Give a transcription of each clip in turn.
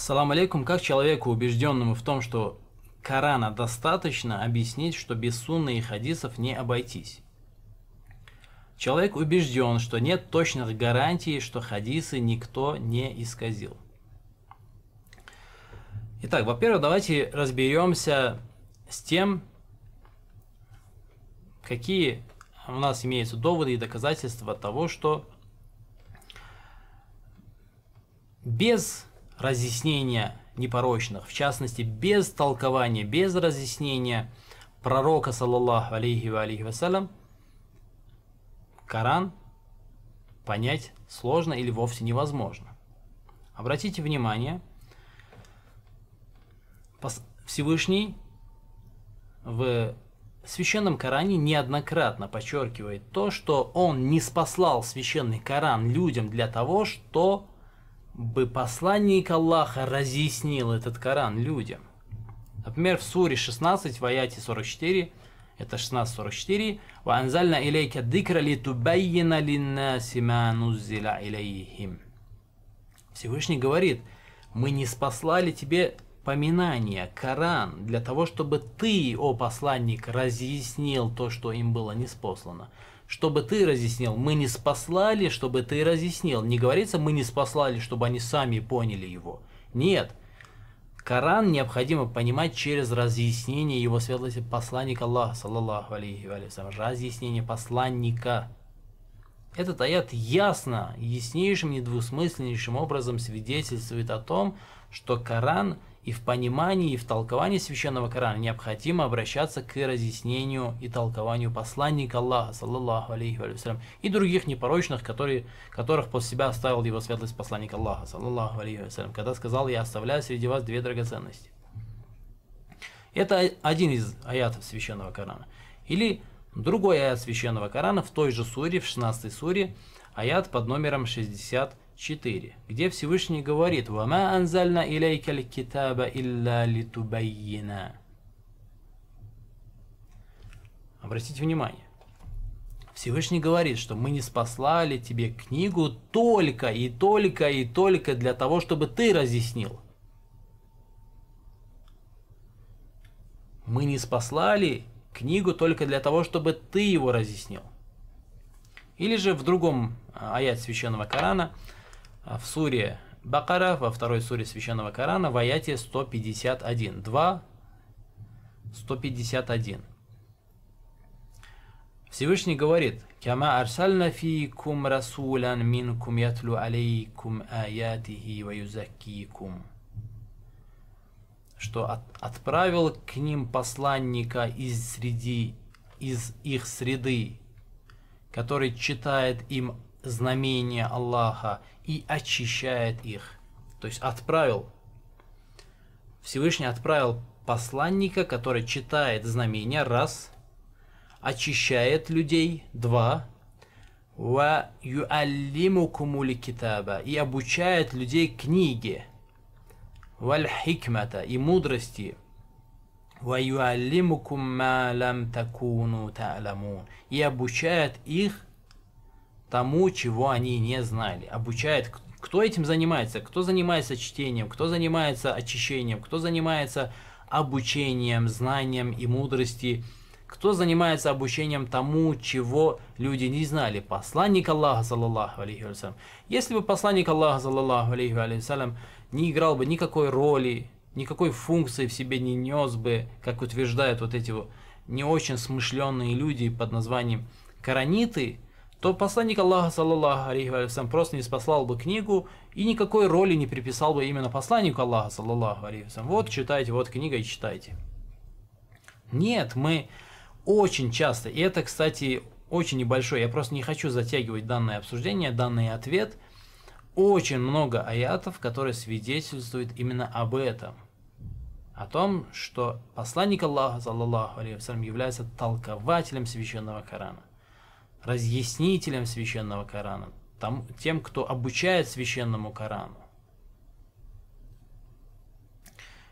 Салам алейкум, как человеку, убежденному в том, что Корана достаточно, объяснить, что без сунны и хадисов не обойтись? Человек убежден, что нет точных гарантий, что хадисы никто не исказил. Итак, во-первых, давайте разберемся с тем, какие у нас имеются доводы и доказательства того, что без разъяснения непорочных, в частности, без толкования, без разъяснения пророка, саллаллаху алейхи ва алейхи вассалям, Коран понять сложно или вовсе невозможно. Обратите внимание, Всевышний в Священном Коране неоднократно подчеркивает то, что он не спаслал Священный Коран людям для того, что бы посланник Аллаха разъяснил этот Коран людям. Например, в суре 16, в аяте 44, это 16.44, «Ваанзальна илейка дикра литубайина линнаси ма нуззиля илейхим». Всевышний говорит, мы не спаслали тебе поминание, Коран, для того, чтобы ты, о посланник, разъяснил то, что им было неспослано, чтобы ты разъяснил. Мы не спаслали, чтобы ты разъяснил. Не говорится, мы не спаслали, чтобы они сами поняли его. Нет. Коран необходимо понимать через разъяснение его светлости посланника Аллаха, саллаллаху алейхи ва разъяснение посланника. Этот аят ясно, яснейшим, недвусмысленнейшим образом свидетельствует о том, что Коран – и в понимании, и в толковании Священного Корана необходимо обращаться к разъяснению и толкованию посланника Аллаха, саллаллаху алейхи вассалям, и других непорочных, которые, которых после себя оставил его светлость посланник Аллаха, саллаллаху алейхи вассалям, когда сказал, я оставляю среди вас две драгоценности. Это один из аятов Священного Корана. Или другой аят Священного Корана в той же суре, в 16 суре, аят под номером 64. 4, где Всевышний говорит «Вама анзальна илейкаль китаба илля литубайина». Обратите внимание, Всевышний говорит, что мы не спаслали тебе книгу только и только и только для того, чтобы ты разъяснил. Мы не спаслали книгу только для того, чтобы ты его разъяснил. Или же в другом а, аят священного Корана – а в суре Бакара, во второй суре Священного Корана, в аяте 151. 2, 151. Всевышний говорит, «Кама арсальна фикум расулян минкум ятлю алейкум аятихи ва что от, отправил к ним посланника из среди из их среды, который читает им знамения Аллаха и очищает их. То есть отправил, Всевышний отправил посланника, который читает знамения, раз, очищает людей, два, ва юаллимукумули китаба, и обучает людей книге, валь хикмата, и мудрости, ва юаллимукум ма лам такуну та'ламун, и обучает их тому, чего они не знали. Обучает, кто этим занимается, кто занимается чтением, кто занимается очищением, кто занимается обучением, знанием и мудрости, кто занимается обучением тому, чего люди не знали. Посланник Аллаха, саллаллаху алейхи вассалям. Если бы посланник Аллаха, саллаллаху алейхи вассалям, не играл бы никакой роли, никакой функции в себе не нес бы, как утверждают вот эти вот не очень смышленные люди под названием караниты – то посланник Аллаха, саллаллаху алейхи вассалям, просто не спасал бы книгу и никакой роли не приписал бы именно посланнику Аллаха, саллаллаху алейхи вассалям. Вот читайте, вот книга и читайте. Нет, мы очень часто, и это, кстати, очень небольшой, я просто не хочу затягивать данное обсуждение, данный ответ, очень много аятов, которые свидетельствуют именно об этом. О том, что посланник Аллаха, саллаллаху алейхи вассалям, является толкователем священного Корана разъяснителем священного Корана, там, тем, кто обучает священному Корану.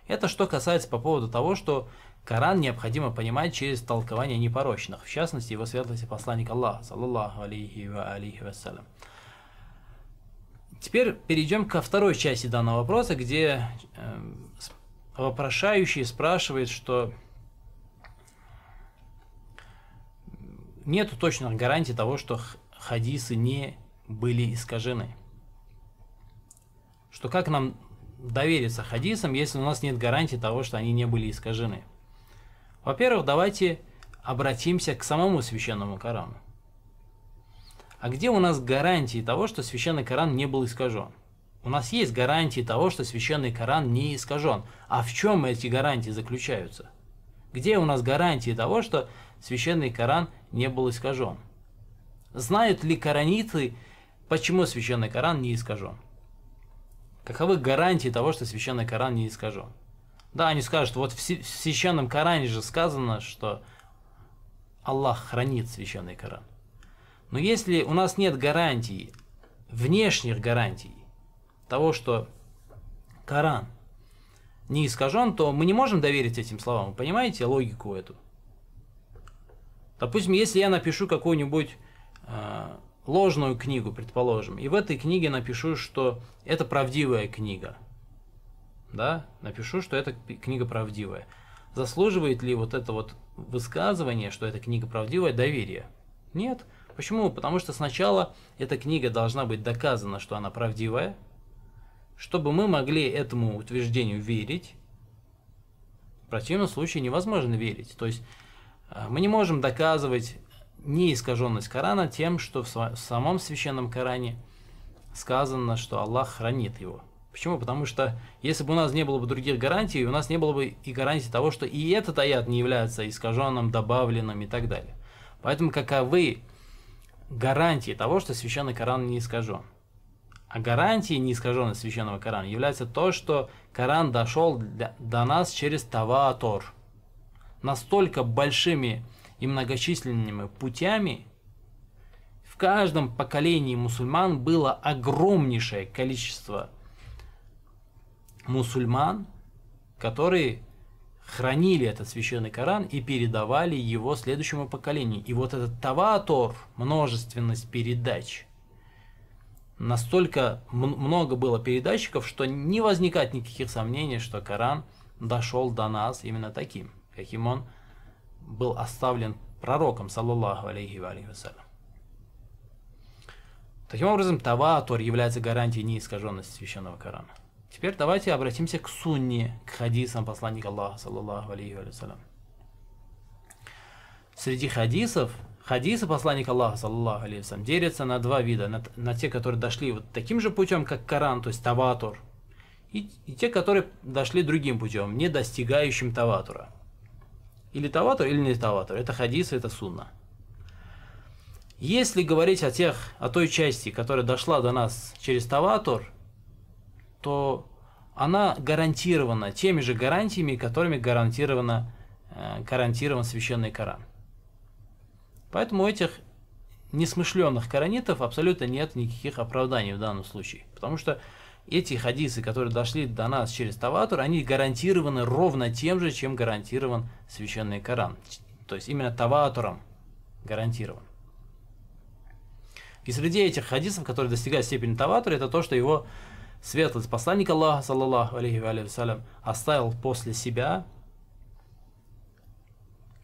Это что касается по поводу того, что Коран необходимо понимать через толкование непорочных, в частности, его светлости посланник Аллаха, саллаллаху алейхи ва алейхи вассалям. Теперь перейдем ко второй части данного вопроса, где э, вопрошающий спрашивает, что нету точных гарантий того, что хадисы не были искажены. Что как нам довериться хадисам, если у нас нет гарантии того, что они не были искажены? Во-первых, давайте обратимся к самому священному Корану. А где у нас гарантии того, что священный Коран не был искажен? У нас есть гарантии того, что священный Коран не искажен. А в чем эти гарантии заключаются? Где у нас гарантии того, что священный Коран не был искажен. Знают ли кораниты, почему священный Коран не искажен? Каковы гарантии того, что священный Коран не искажен? Да, они скажут, вот в священном Коране же сказано, что Аллах хранит священный Коран. Но если у нас нет гарантий, внешних гарантий того, что Коран не искажен, то мы не можем доверить этим словам. Вы понимаете логику эту? Допустим, если я напишу какую-нибудь э, ложную книгу, предположим, и в этой книге напишу, что это правдивая книга, да, напишу, что эта книга правдивая. Заслуживает ли вот это вот высказывание, что эта книга правдивая, доверие? Нет. Почему? Потому что сначала эта книга должна быть доказана, что она правдивая, чтобы мы могли этому утверждению верить. В противном случае невозможно верить. То есть а, мы не можем доказывать неискаженность Корана тем, что в самом священном Коране сказано, что Аллах хранит его. Почему? Потому что если бы у нас не было бы других гарантий, у нас не было бы и гарантии того, что и этот аят не является искаженным, добавленным и так далее. Поэтому каковы гарантии того, что священный Коран не искажен? А гарантией неискаженности священного Корана является то, что Коран дошел до нас через Таваатор настолько большими и многочисленными путями, в каждом поколении мусульман было огромнейшее количество мусульман, которые хранили этот священный Коран и передавали его следующему поколению. И вот этот таватор, множественность передач, настолько много было передатчиков, что не возникает никаких сомнений, что Коран дошел до нас именно таким каким он был оставлен пророком, саллаллаху алейхи ва вассалям. Таким образом, Таватор является гарантией неискаженности священного Корана. Теперь давайте обратимся к сунне, к хадисам посланника Аллаха, саллаллаху алейхи ва вассалям. Среди хадисов, хадисы посланника Аллаха, саллаллаху алейхи вассалям, делятся на два вида, на, на те, которые дошли вот таким же путем, как Коран, то есть Таватор, и, и те, которые дошли другим путем, не достигающим Таватора – или таватор или не таватор Это хадис, это сунна. Если говорить о, тех, о той части, которая дошла до нас через таватор то она гарантирована теми же гарантиями, которыми гарантирована, э, гарантирован священный Коран. Поэтому у этих несмышленных коранитов абсолютно нет никаких оправданий в данном случае. Потому что эти хадисы, которые дошли до нас через Таватур, они гарантированы ровно тем же, чем гарантирован Священный Коран. То есть именно Таватуром гарантирован. И среди этих хадисов, которые достигают степени Таватура, это то, что его светлость посланник Аллаха, саллаллаху алейхи ва оставил после себя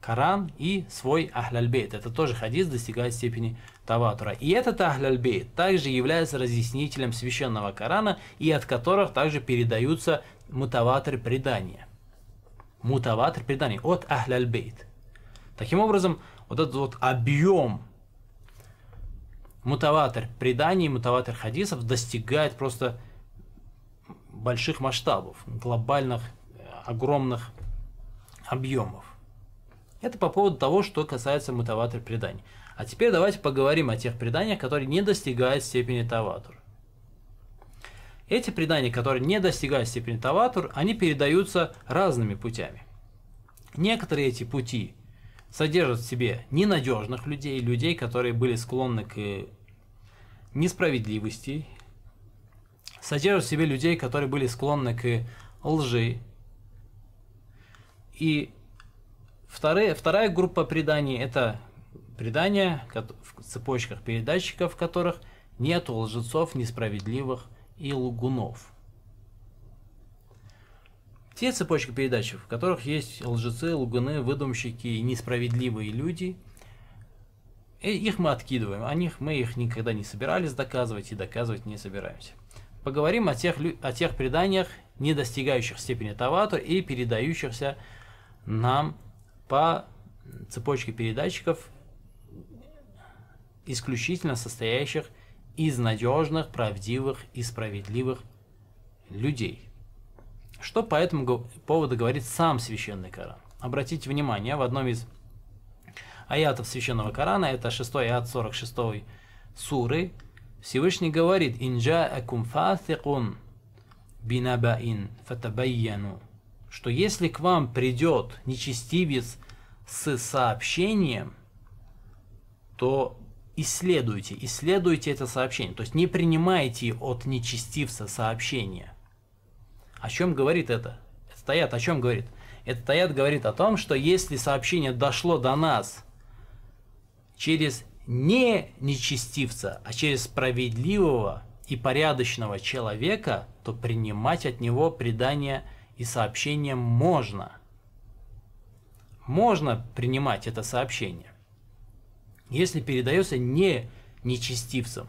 Коран и свой Ахляльбейт. Это тоже хадис достигает степени Таватура. И этот Ахляльбейт также является разъяснителем священного Корана, и от которых также передаются мутаватры предания. Мутаватр преданий от Ахляльбейт. Таким образом, вот этот вот объем мутаватр преданий, мутаватр хадисов достигает просто больших масштабов, глобальных, э, огромных объемов. Это по поводу того, что касается мутаватор преданий. А теперь давайте поговорим о тех преданиях, которые не достигают степени таватур. Эти предания, которые не достигают степени таватур, они передаются разными путями. Некоторые эти пути содержат в себе ненадежных людей, людей, которые были склонны к несправедливости, содержат в себе людей, которые были склонны к лжи. И Вторые, вторая группа преданий – это предания в цепочках передатчиков, в которых нет лжецов, несправедливых и лгунов. Те цепочки передатчиков, в которых есть лжецы, лгуны, выдумщики и несправедливые люди, э, их мы откидываем, о них мы их никогда не собирались доказывать и доказывать не собираемся. Поговорим о тех, о тех преданиях, не достигающих степени Тавату и передающихся нам по цепочке передатчиков, исключительно состоящих из надежных, правдивых и справедливых людей. Что по этому поводу говорит сам священный Коран? Обратите внимание, в одном из аятов священного Корана, это 6 аят 46 суры, Всевышний говорит «Инджа акум фасикун бинабаин фатабайяну» что если к вам придет нечестивец с сообщением, то исследуйте, исследуйте это сообщение. То есть не принимайте от нечестивца сообщение. О чем говорит это? Это Таят о чем говорит? Это стоят говорит о том, что если сообщение дошло до нас через не нечестивца, а через справедливого и порядочного человека, то принимать от него предание и сообщением «можно». Можно принимать это сообщение, если передается не нечестивцам.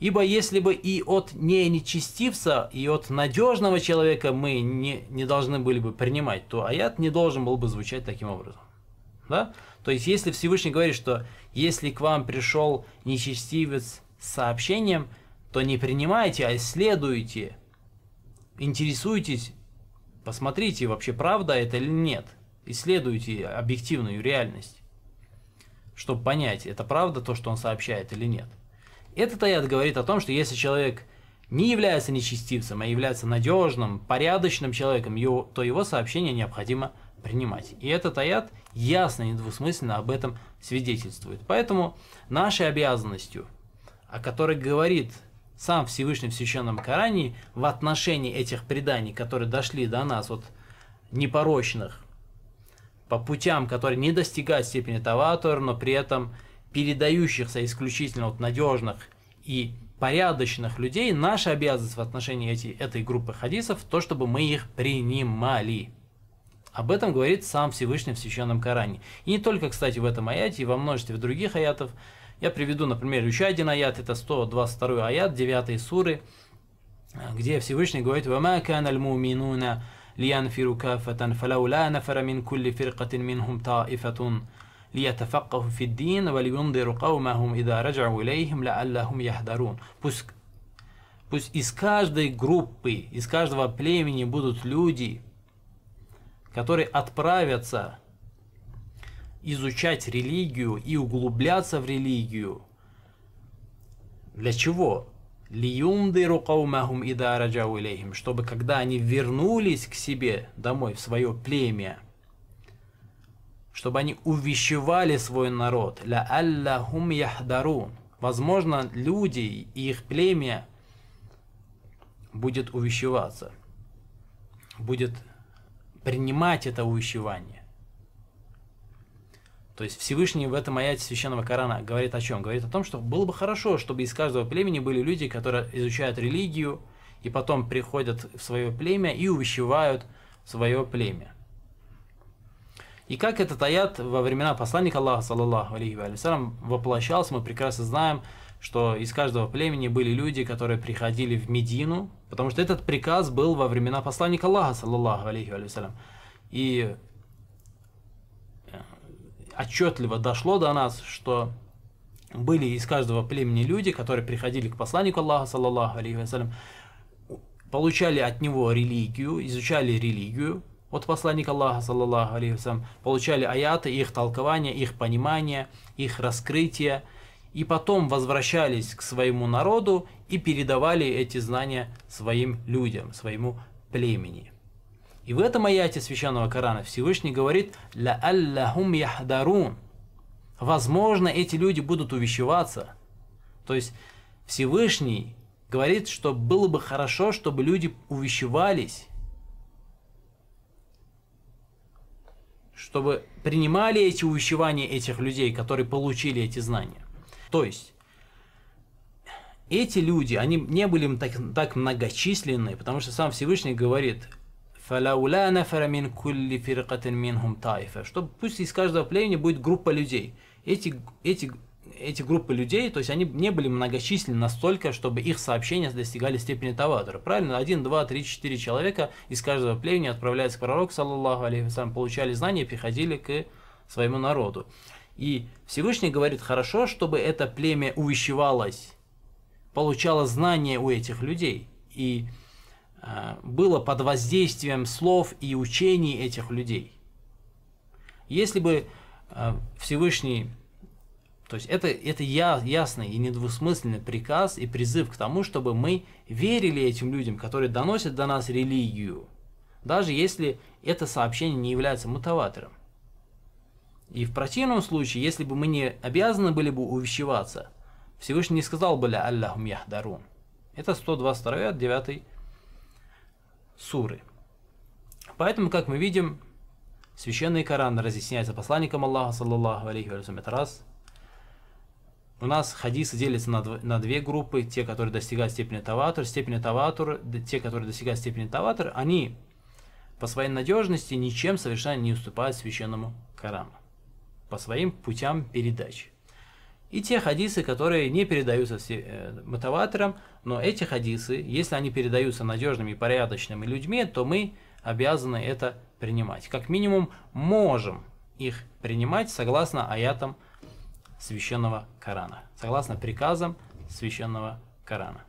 Ибо если бы и от не нечестивца, и от надежного человека мы не, не должны были бы принимать, то аят не должен был бы звучать таким образом. Да? То есть, если Всевышний говорит, что если к вам пришел нечестивец с сообщением, то не принимайте, а исследуйте, интересуйтесь, Посмотрите, вообще правда это или нет. Исследуйте объективную реальность, чтобы понять, это правда то, что он сообщает или нет. Этот аят говорит о том, что если человек не является нечестивцем, а является надежным, порядочным человеком, то его сообщение необходимо принимать. И этот аят ясно и недвусмысленно об этом свидетельствует. Поэтому нашей обязанностью, о которой говорит сам Всевышний в Священном Коране в отношении этих преданий, которые дошли до нас вот непорочных, по путям, которые не достигают степени Таватора, но при этом передающихся исключительно вот надежных и порядочных людей, наша обязанность в отношении эти, этой группы хадисов, то, чтобы мы их принимали. Об этом говорит сам Всевышний в Священном Коране. И не только, кстати, в этом аяте, и во множестве других аятов – я приведу, например, еще один аят, это 122 аят 9 суры, где Всевышний говорит «Вама каналь муминуна лиянфиру кафатан фалаула нафара мин кулли фиркатин минхум таифатун лиятафаккаху фиддин валиюндиру каумахум ида раджау илейхим лааллахум яхдарун». Пусть Пусть из каждой группы, из каждого племени будут люди, которые отправятся изучать религию и углубляться в религию. Для чего? Лиюндиру каумахум идараджау илейхим, чтобы когда они вернулись к себе домой, в свое племя, чтобы они увещевали свой народ. Ля аллахум яхдарун. Возможно, люди и их племя будет увещеваться, будет принимать это увещевание. То есть Всевышний в этом аяте Священного Корана говорит о чем? Говорит о том, что было бы хорошо, чтобы из каждого племени были люди, которые изучают религию, и потом приходят в свое племя и увещевают свое племя. И как этот аят во времена посланника Аллаха, саллаллаху алейхи вассалям, воплощался, мы прекрасно знаем, что из каждого племени были люди, которые приходили в Медину, потому что этот приказ был во времена посланника Аллаха, саллаллаху алейхи вассалям. И отчетливо дошло до нас, что были из каждого племени люди, которые приходили к посланнику Аллаха, саллаллаху алейхи вассалям, получали от него религию, изучали религию от посланника Аллаха, саллаллаху алейхи вассалям, получали аяты, их толкование, их понимание, их раскрытие, и потом возвращались к своему народу и передавали эти знания своим людям, своему племени. И в этом аяте Священного Корана Всевышний говорит «Ля аллахум яхдарун». Возможно, эти люди будут увещеваться. То есть Всевышний говорит, что было бы хорошо, чтобы люди увещевались, чтобы принимали эти увещевания этих людей, которые получили эти знания. То есть эти люди, они не были так, так многочисленны, потому что сам Всевышний говорит, فَلَوْلَا نَفَرَ مِنْ كُلِّ فِرْقَةٍ مِنْهُمْ تَائِفَ Чтобы пусть из каждого племени будет группа людей. Эти, эти, эти группы людей, то есть они не были многочисленны настолько, чтобы их сообщения достигали степени таватора. Правильно? Один, два, три, четыре человека из каждого племени отправляются к пророку, саллаллаху алейхи получали знания и приходили к своему народу. И Всевышний говорит, хорошо, чтобы это племя увещевалось, получало знания у этих людей. И Э, было под воздействием слов и учений этих людей. Если бы э, Всевышний, то есть это, это ясный и недвусмысленный приказ и призыв к тому, чтобы мы верили этим людям, которые доносят до нас религию, даже если это сообщение не является мутаватором. И в противном случае, если бы мы не обязаны были бы увещеваться, Всевышний не сказал бы «Ля Аллахум Яхдарун». Это 122 9 суры. Поэтому, как мы видим, священный Коран разъясняется посланником Аллаха, саллаллаху алейхи вассалям, это раз. У нас хадисы делятся на, дв на две группы, те, которые достигают степени таватур, степени таватур, те, которые достигают степени таватур, они по своей надежности ничем совершенно не уступают священному Корану, по своим путям передачи и те хадисы, которые не передаются э, мотиваторам, но эти хадисы, если они передаются надежными и порядочными людьми, то мы обязаны это принимать. Как минимум, можем их принимать согласно аятам Священного Корана, согласно приказам Священного Корана.